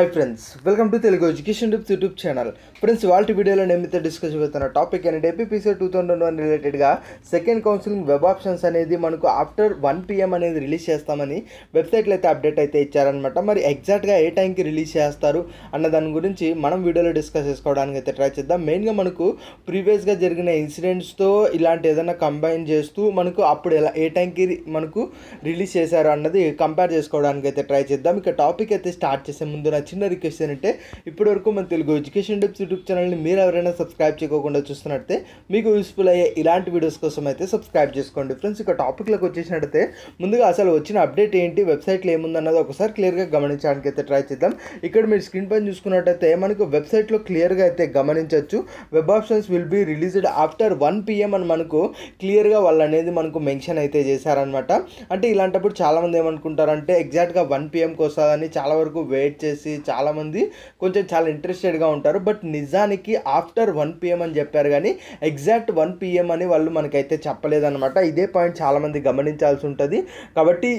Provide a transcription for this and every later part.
hi friends welcome to Telugu education tips YouTube channel friends వాళ్ళ వీడియోలో నేమైతే డిస్కస్ చేస్తున్న టాపిక్ అనేది ఏపీపీసీ టూ థౌసండ్ వన్ రిలేటెడ్గా సెకండ్ కౌన్సిలింగ్ వెబ్ ఆప్షన్స్ అనేది మనకు ఆఫ్టర్ వన్ పిఎం అనేది రిలీజ్ చేస్తామని వెబ్సైట్లో అయితే అప్డేట్ అయితే ఇచ్చారనమాట మరి ఎగ్జాక్ట్గా ఏ టైంకి రిలీజ్ చేస్తారు అన్న దాని గురించి మనం వీడియోలో డిస్కస్ చేసుకోవడానికి అయితే ట్రై చేద్దాం మెయిన్గా మనకు ప్రీవియస్గా జరిగిన ఇన్సిడెంట్స్తో ఇలాంటి ఏదైనా కంబైన్ చేస్తూ మనకు అప్పుడు ఎలా ఏ టైంకి మనకు రిలీజ్ చేశారు అన్నది కంపేర్ చేసుకోవడానికి అయితే ట్రై చేద్దాం ఇక టాపిక్ అయితే స్టార్ట్ చేసే ముందు చిన్న రిక్వెస్ట్ ఏంటంటే ఇప్పటివరకు మన తెలుగు ఎడ్యుకేషన్ డిప్స్ యూట్యూబ్ ఛానల్ని మీరు ఎవరైనా సబ్స్క్రైబ్ చేయకుండా చూస్తున్నట్టే మీకు యూస్ఫుల్ అయ్యే ఇలాంటి వీడియోస్ కోసం అయితే సబ్స్క్రైబ్ చేసుకోండి ఫ్రెండ్స్ ఇక టాపిక్లకు వచ్చేసినట్టయితే ముందుగా అసలు వచ్చిన అప్డేట్ ఏంటి వెబ్సైట్లో ఏముందన్నది ఒకసారి క్లియర్గా గమనించడానికి అయితే ట్రై చేద్దాం ఇక్కడ మీరు స్క్రీన్ పైన చూసుకున్నట్టయితే మనకు వెబ్సైట్లో క్లియర్గా అయితే గమనించవచ్చు web options will be released after one PM అని మనకు క్లియర్గా వాళ్ళు అనేది మనకు మెన్షన్ అయితే చేశారనమాట అంటే ఇలాంటప్పుడు చాలామంది ఏమనుకుంటారంటే ఎగ్జాక్ట్గా వన్ పిఎంకి వస్తుందని చాలా వరకు వెయిట్ చేసి చాలామంది కొంచెం చాలా ఇంట్రెస్టెడ్గా ఉంటారు బట్ నిజానికి ఆఫ్టర్ వన్ పిఎం అని చెప్పారు కానీ ఎగ్జాక్ట్ వన్ పిఎం అని వాళ్ళు మనకైతే చెప్పలేదన్నమాట ఇదే పాయింట్ చాలామంది గమనించాల్సి ఉంటుంది కాబట్టి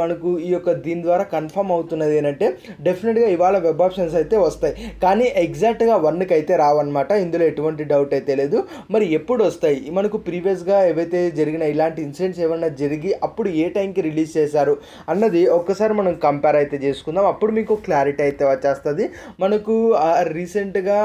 మనకు ఈ యొక్క దీని ద్వారా కన్ఫర్మ్ అవుతున్నది ఏంటంటే డెఫినెట్గా ఇవాళ వెబ్ ఆప్షన్స్ అయితే వస్తాయి కానీ ఎగ్జాక్ట్గా వన్కి అయితే రావన్నమాట ఇందులో ఎటువంటి డౌట్ అయితే లేదు మరి ఎప్పుడు వస్తాయి మనకు ప్రీవియస్గా ఏవైతే జరిగిన ఇలాంటి ఇన్సిడెంట్స్ ఏమైనా జరిగి అప్పుడు ఏ టైంకి రిలీజ్ చేశారు అన్నది ఒక్కసారి మనం కంపేర్ అయితే చేసుకుందాం అప్పుడు మీకు క్లారిటీ అయితే వచ్చేస్తుంది మనకు రీసెంట్గా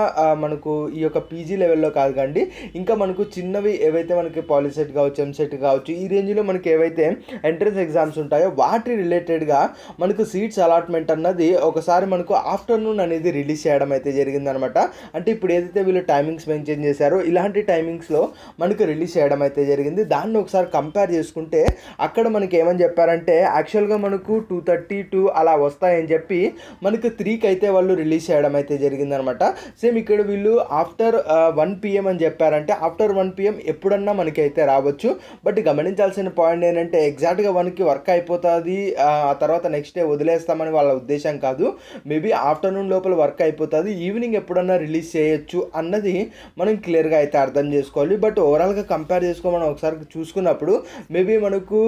మనకు ఈ యొక్క పీజీ లెవెల్లో కాదు కండి ఇంకా మనకు చిన్నవి ఏవైతే మనకి పాలిసెట్ కావచ్చు ఎంసెట్ కావచ్చు ఈ రేంజ్లో మనకి ఏవైతే ఎంట్రన్స్ ఎగ్జామ్స్ ఉంటాయో వాటి రిలేటెడ్గా మనకు సీట్స్ అలాట్మెంట్ అన్నది ఒకసారి మనకు ఆఫ్టర్నూన్ అనేది రిలీజ్ చేయడం అయితే జరిగిందనమాట అంటే ఇప్పుడు ఏదైతే వీళ్ళు టైమింగ్స్ మెయింటైన్ చేశారో ఇలాంటి టైమింగ్స్లో మనకు రిలీజ్ చేయడం అయితే జరిగింది దాన్ని ఒకసారి కంపేర్ చేసుకుంటే అక్కడ మనకి ఏమని చెప్పారంటే యాక్చువల్గా మనకు టూ థర్టీ టూ అలా వస్తాయని చెప్పి మనకు త్రీకి అయితే వాళ్ళు రిలీజ్ చేయడం అయితే జరిగిందనమాట సేమ్ ఇక్కడ వీళ్ళు ఆఫ్టర్ వన్ పిఎం అని చెప్పారంటే ఆఫ్టర్ వన్ పిఎం ఎప్పుడన్నా మనకైతే రావచ్చు బట్ గమనించాల్సిన పాయింట్ ఏంటంటే ఎగ్జాక్ట్గా వన్కి వర్క్ అయిపోతుంది ఆ తర్వాత నెక్స్ట్ డే వదిలేస్తామని వాళ్ళ ఉద్దేశం కాదు మేబీ ఆఫ్టర్నూన్ లోపల వర్క్ అయిపోతుంది ఈవినింగ్ ఎప్పుడన్నా రిలీజ్ చేయొచ్చు అన్నది మనం క్లియర్గా అయితే అర్థం చేసుకోవాలి బట్ ఓవరాల్గా కంపేర్ చేసుకో మనం ఒకసారి చూసుకున్నప్పుడు మేబీ మనకు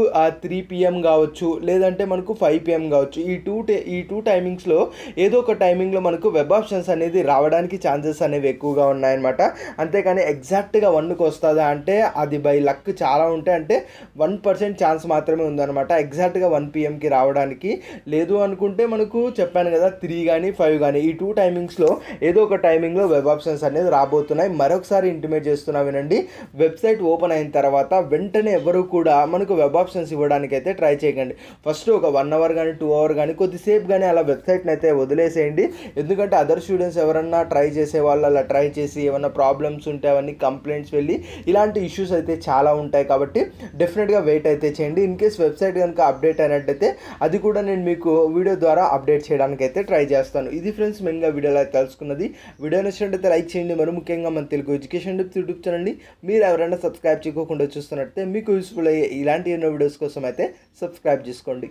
త్రీ పిఎం కావచ్చు లేదంటే మనకు ఫైవ్ పిఎం కావచ్చు ఈ టూ టే ఈ టూ టైమింగ్స్లో ఏదో ఒక టైమింగ్లో మనకు వెబ్ ఆప్షన్స్ అనేది రావడానికి ఛాన్సెస్ అనేవి ఎక్కువగా ఉన్నాయన్నమాట అంతేకాని ఎగ్జాక్ట్గా వన్కి వస్తుందా అంటే అది బై లక్ చాలా ఉంటే అంటే వన్ పర్సెంట్ ఛాన్స్ మాత్రమే ఉందన్నమాట ఎగ్జాక్ట్గా వన్ పిఎంకి రావడానికి లేదు అనుకుంటే మనకు చెప్పాను కదా త్రీ కానీ ఫైవ్ కానీ ఈ టూ టైమింగ్స్లో ఏదో ఒక టైమింగ్లో వెబ్ ఆప్షన్స్ అనేది రాబోతున్నాయి మరొకసారి ఇంటిమేట్ చేస్తున్నా వినండి వెబ్సైట్ ఓపెన్ అయిన తర్వాత వెంటనే ఎవరు కూడా మనకు వెబ్ ఆప్షన్స్ ఇవ్వడానికి అయితే ట్రై చేయకండి ఫస్ట్ ఒక వన్ అవర్ కానీ టూ అవర్ కానీ కొద్దిసేపు కానీ అలా వెబ్సైట్ని అయితే వదిలేసేయండి ఎందుకంటే అదర్ స్టూడెంట్స్ ఎవరన్నా ట్రై చేసే వాళ్ళు అలా ట్రై చేసి ఏమైనా ప్రాబ్లమ్స్ ఉంటే అవన్నీ కంప్లైంట్స్ వెళ్ళి ఇలాంటి ఇష్యూస్ అయితే చాలా ఉంటాయి కాబట్టి డెఫినెట్గా వెయిట్ అయితే చేయండి ఇన్ కేస్ వెబ్సైట్ కనుక అప్డేట్ అయినట్టయితే అది కూడా నేను మీకు వీడియో ద్వారా అప్డేట్ చేయడానికి అయితే ట్రై చేస్తాను ఇది ఫ్రెండ్స్ మెయిన్గా వీడియోలో తెలుసుకున్నది వీడియో నచ్చినట్టయితే లైక్ చేయండి మరి ముఖ్యంగా మన తెలుగు ఎడ్యుకేషన్ డిప్ యూట్యూబ్ ఛానల్ని మీరు ఎవరైనా సబ్స్క్రైబ్ చేసుకోకుండా చూస్తున్నట్టయితే మీకు యూస్ఫుల్ అయ్యే ఇలాంటి ఎన్నో వీడియోస్ కోసం అయితే సబ్స్క్రైబ్ చేసుకోండి